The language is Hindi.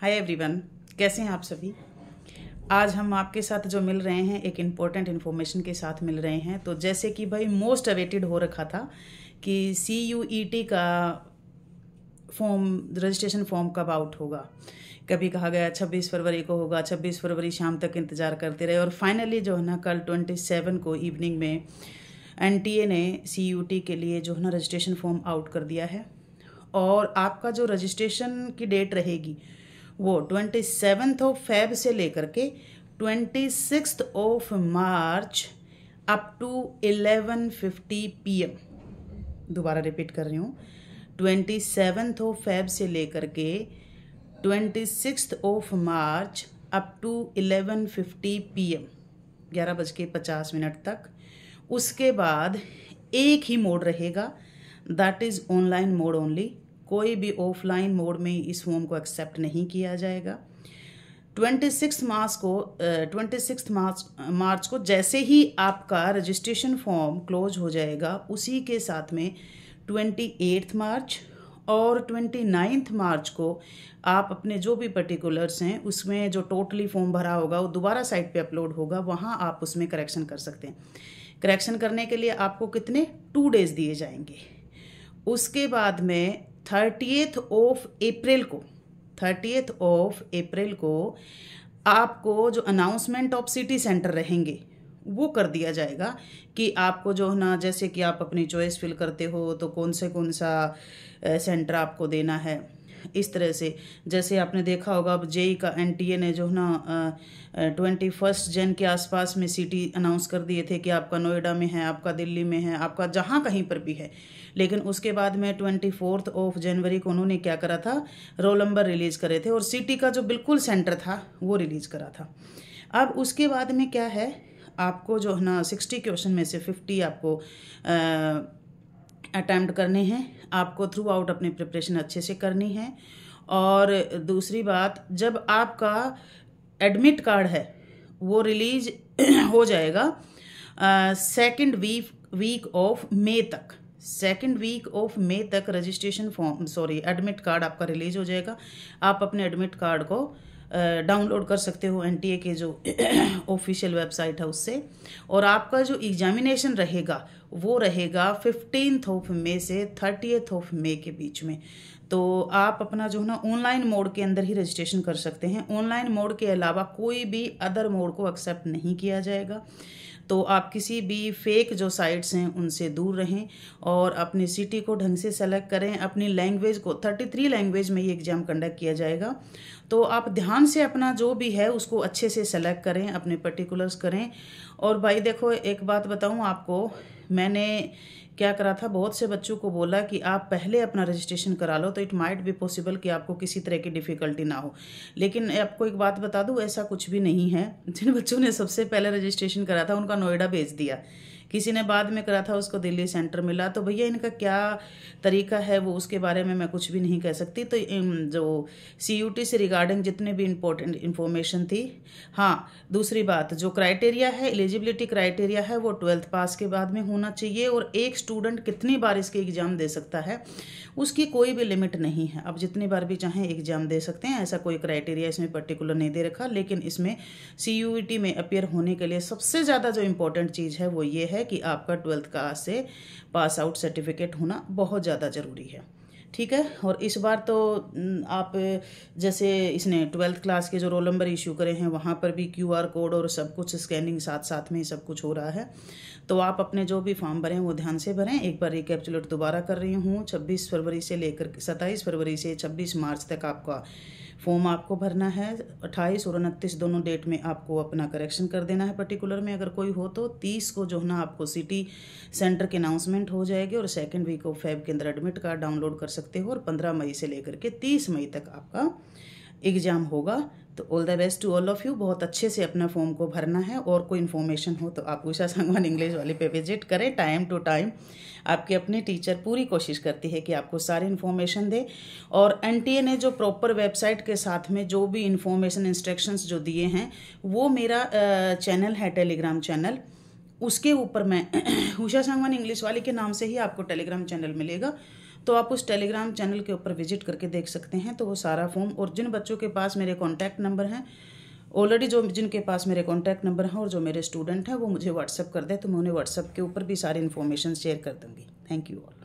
हाय एवरीवन कैसे हैं आप सभी आज हम आपके साथ जो मिल रहे हैं एक इम्पोर्टेंट इन्फॉर्मेशन के साथ मिल रहे हैं तो जैसे कि भाई मोस्ट अवेटेड हो रखा था कि सी यू ई टी का फॉर्म रजिस्ट्रेशन फॉर्म कब आउट होगा कभी कहा गया 26 फरवरी को होगा 26 फरवरी शाम तक इंतज़ार करते रहे और फाइनली जो है ना कल 27 को इवनिंग में एन ने सी यू टी के लिए जो है ना रजिस्ट्रेशन फॉर्म आउट कर दिया है और आपका जो रजिस्ट्रेशन की डेट रहेगी वो ट्वेंटी सेवन्थ ऑफ फेब से लेकर के twenty six of March up to eleven fifty P M दोबारा रिपीट कर रही हूँ ट्वेंटी सेवन्थ ऑफ फेब से लेकर के twenty six of March up to eleven fifty P M ग्यारह बज के पचास मिनट तक उसके बाद एक ही मोड रहेगा that is online mode only कोई भी ऑफलाइन मोड में इस फॉर्म को एक्सेप्ट नहीं किया जाएगा ट्वेंटी सिक्स मार्च को ट्वेंटी सिक्स मार्च मार्च को जैसे ही आपका रजिस्ट्रेशन फॉर्म क्लोज हो जाएगा उसी के साथ में ट्वेंटी एट्थ मार्च और ट्वेंटी नाइन्थ मार्च को आप अपने जो भी पर्टिकुलर्स हैं उसमें जो टोटली फॉर्म भरा होगा वो दोबारा साइट पे अपलोड होगा वहाँ आप उसमें करेक्शन कर सकते हैं करेक्शन करने के लिए आपको कितने टू डेज़ दिए जाएंगे उसके बाद में थर्टीथ ऑफ अप्रैल को थर्टीथ ऑफ अप्रैल को आपको जो अनाउंसमेंट ऑफ सिटी सेंटर रहेंगे वो कर दिया जाएगा कि आपको जो है ना जैसे कि आप अपनी चॉइस फिल करते हो तो कौन से कौन सा सेंटर आपको देना है इस तरह से जैसे आपने देखा होगा अब जेई का एनटीए ने जो है ना ट्वेंटी फर्स्ट जन के आसपास में सिटी अनाउंस कर दिए थे कि आपका नोएडा में है आपका दिल्ली में है आपका जहाँ कहीं पर भी है लेकिन उसके बाद में ट्वेंटी फोर्थ ऑफ जनवरी को उन्होंने क्या करा था रोल नंबर रिलीज़ करे थे और सिटी का जो बिल्कुल सेंटर था वो रिलीज़ करा था अब उसके बाद में क्या है आपको जो है ना सिक्सटी क्वेश्चन में से फिफ्टी आपको आ, अटैम्प्ट करने हैं आपको थ्रू आउट अपनी प्रिपरेशन अच्छे से करनी है और दूसरी बात जब आपका एडमिट कार्ड है वो रिलीज हो जाएगा second week week of May तक सेकंड वीक ऑफ मे तक registration form sorry admit card आपका रिलीज हो जाएगा आप अपने एडमिट कार्ड को डाउनलोड कर सकते हो एनटीए के जो ऑफिशियल वेबसाइट है उससे और आपका जो एग्जामिनेशन रहेगा वो रहेगा फिफ्टीन ऑफ मे से थर्टी ऑफ मे के बीच में तो आप अपना जो है ना ऑनलाइन मोड के अंदर ही रजिस्ट्रेशन कर सकते हैं ऑनलाइन मोड के अलावा कोई भी अदर मोड को एक्सेप्ट नहीं किया जाएगा तो आप किसी भी फेक जो साइट्स हैं उनसे दूर रहें और अपनी सिटी को ढंग से सेलेक्ट करें अपनी लैंग्वेज को 33 लैंग्वेज में ये एग्ज़ाम कंडक्ट किया जाएगा तो आप ध्यान से अपना जो भी है उसको अच्छे से सेलेक्ट करें अपने पर्टिकुलर्स करें और भाई देखो एक बात बताऊँ आपको मैंने क्या करा था बहुत से बच्चों को बोला कि आप पहले अपना रजिस्ट्रेशन करा लो तो इट माइट बी पॉसिबल कि आपको किसी तरह की डिफ़िकल्टी ना हो लेकिन आपको एक बात बता दूँ ऐसा कुछ भी नहीं है जिन बच्चों ने सबसे पहले रजिस्ट्रेशन करा था उनका नोएडा भेज दिया किसी ने बाद में करा था उसको दिल्ली सेंटर मिला तो भैया इनका क्या तरीका है वो उसके बारे में मैं कुछ भी नहीं कह सकती तो जो सी से रिगार्डिंग जितने भी इम्पोर्टेंट इन्फॉर्मेशन थी हाँ दूसरी बात जो क्राइटेरिया है एलिजिबिलिटी क्राइटेरिया है वो ट्वेल्थ पास के बाद में होना चाहिए और एक स्टूडेंट कितनी बार इसके एग्ज़ाम दे सकता है उसकी कोई भी लिमिट नहीं है आप जितनी बार भी चाहें एग्ज़ाम दे सकते हैं ऐसा कोई क्राइटेरिया इसमें पर्टिकुलर नहीं दे रखा लेकिन इसमें सी में अपेयर होने के लिए सबसे ज़्यादा जो इम्पोर्टेंट चीज़ है वो ये है है कि आपका ट्वेल्थ क्लास से पास आउट सर्टिफिकेट होना बहुत ज़्यादा ज़रूरी है ठीक है और इस बार तो आप जैसे इसने ट्वेल्थ क्लास के जो रोल नंबर इशू करे हैं वहाँ पर भी क्यू आर कोड और सब कुछ स्कैनिंग साथ साथ में सब कुछ हो रहा है तो आप अपने जो भी फॉर्म भरें वो ध्यान से भरें एक बार रिकैप्चुलेट दोबारा कर रही हूँ छब्बीस फरवरी से लेकर सत्ताईस फरवरी से छब्बीस मार्च तक आपका फॉर्म आपको भरना है अट्ठाईस और उनतीस दोनों डेट में आपको अपना करेक्शन कर देना है पर्टिकुलर में अगर कोई हो तो तीस को जो है ना आपको सिटी सेंटर के अनाउंसमेंट हो जाएगी और सेकेंड वीक ऑफ फैब के अंदर एडमिट कार्ड डाउनलोड कर सकते हो और पंद्रह मई से लेकर के तीस मई तक आपका एग्ज़ाम होगा तो all the best to all of you बहुत अच्छे से अपना फॉर्म को भरना है और कोई इन्फॉर्मेशन हो तो आप उषा सांगवान इंग्लिश वाले पे विजिट करें टाइम टू टाइम आपके अपने टीचर पूरी कोशिश करती है कि आपको सारे इन्फॉर्मेशन दे और एन ने जो प्रॉपर वेबसाइट के साथ में जो भी इन्फॉर्मेशन इंस्ट्रक्शंस जो दिए हैं वो मेरा चैनल है टेलीग्राम चैनल उसके ऊपर मैं उषा सांगवान इंग्लिश वाले के नाम से ही आपको टेलीग्राम चैनल मिलेगा तो आप उस टेलीग्राम चैनल के ऊपर विजिट करके देख सकते हैं तो वो सारा फॉर्म और जिन बच्चों के पास मेरे कॉन्टैक्ट नंबर हैं ऑलरेडी जो जिनके पास मेरे कॉन्टैक्ट नंबर हैं और जो मेरे स्टूडेंट हैं वो मुझे व्हाट्सअप कर दें तो मैं उन्हें व्हाट्सअप के ऊपर भी सारी इन्फॉर्मेशन शेयर कर दूँगी थैंक यू ऑल